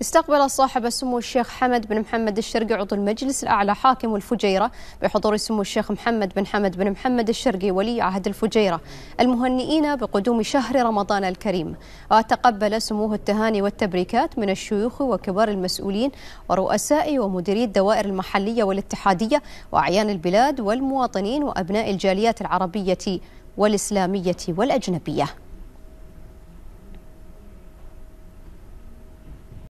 استقبل صاحب السمو الشيخ حمد بن محمد الشرقي عضو المجلس الأعلى حاكم الفجيرة بحضور سمو الشيخ محمد بن حمد بن محمد الشرقي ولي عهد الفجيرة المهنئين بقدوم شهر رمضان الكريم وتقبل سموه التهاني والتبريكات من الشيوخ وكبار المسؤولين ورؤساء ومديري الدوائر المحلية والاتحادية وأعيان البلاد والمواطنين وأبناء الجاليات العربية والإسلامية والأجنبية